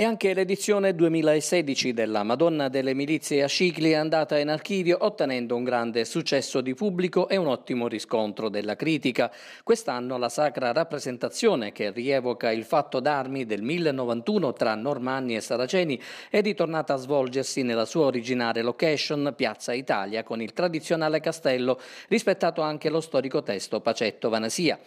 E anche l'edizione 2016 della Madonna delle Milizie a Scicli è andata in archivio ottenendo un grande successo di pubblico e un ottimo riscontro della critica. Quest'anno la sacra rappresentazione che rievoca il fatto d'armi del 1091 tra Normanni e Saraceni è ritornata a svolgersi nella sua originale location, Piazza Italia, con il tradizionale castello, rispettato anche lo storico testo Pacetto Vanasia.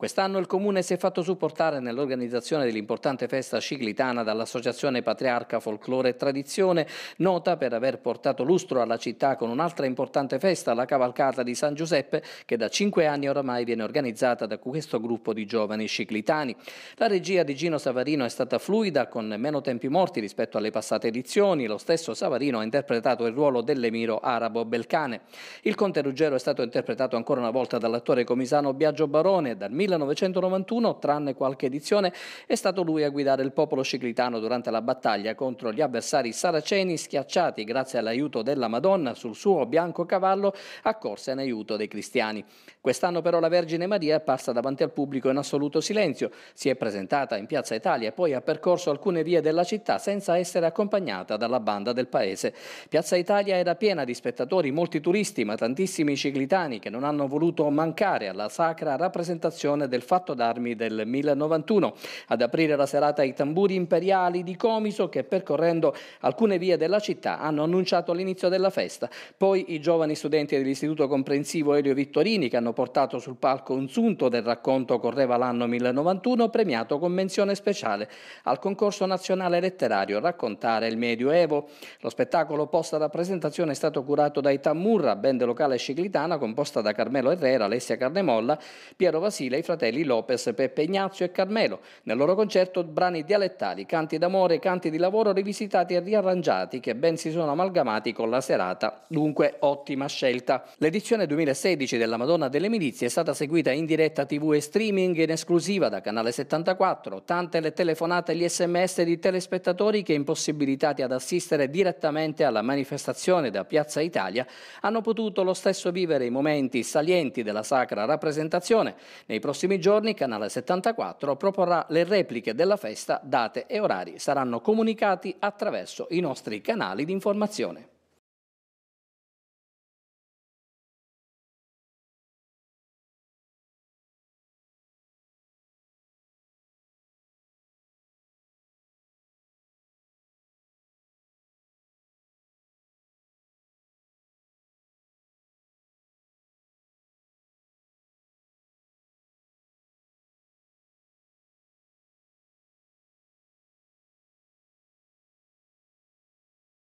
Quest'anno il Comune si è fatto supportare nell'organizzazione dell'importante festa ciclitana dall'Associazione Patriarca Folklore e Tradizione, nota per aver portato lustro alla città con un'altra importante festa, la Cavalcata di San Giuseppe, che da cinque anni oramai viene organizzata da questo gruppo di giovani ciclitani. La regia di Gino Savarino è stata fluida, con meno tempi morti rispetto alle passate edizioni. Lo stesso Savarino ha interpretato il ruolo dell'emiro arabo Belcane. Il conte Ruggero è stato interpretato ancora una volta dall'attore comisano Biagio Barone e dal 1991, tranne qualche edizione, è stato lui a guidare il popolo ciclitano durante la battaglia contro gli avversari saraceni schiacciati grazie all'aiuto della Madonna sul suo bianco cavallo accorse in aiuto dei cristiani. Quest'anno però la Vergine Maria è passa davanti al pubblico in assoluto silenzio, si è presentata in Piazza Italia e poi ha percorso alcune vie della città senza essere accompagnata dalla banda del paese. Piazza Italia era piena di spettatori, molti turisti, ma tantissimi ciclitani che non hanno voluto mancare alla sacra rappresentazione edizione del Fatto d'Armi del 1091. Ad aprire la serata i tamburi imperiali di Comiso che percorrendo alcune vie della città hanno annunciato l'inizio della festa. Poi i giovani studenti dell'Istituto Comprensivo Elio Vittorini che hanno portato sul palco un sunto del racconto Correva l'anno 1091 premiato con menzione speciale al concorso nazionale letterario Raccontare il Medioevo. Lo spettacolo posta da presentazione è stato curato dai Tammurra, band locale ciclitana composta da Carmelo Herrera, Alessia Carnemolla, Piero Vasile e fratelli Lopez, Peppe Ignazio e Carmelo. Nel loro concerto brani dialettali, canti d'amore, canti di lavoro rivisitati e riarrangiati che ben si sono amalgamati con la serata, dunque ottima scelta. L'edizione 2016 della Madonna delle Milizie è stata seguita in diretta tv e streaming in esclusiva da Canale 74, tante le telefonate e gli sms di telespettatori che impossibilitati ad assistere direttamente alla manifestazione da Piazza Italia hanno potuto lo stesso vivere i momenti salienti della sacra rappresentazione. Nei prossimi giorni Canale 74 proporrà le repliche della festa, date e orari saranno comunicati attraverso i nostri canali di informazione.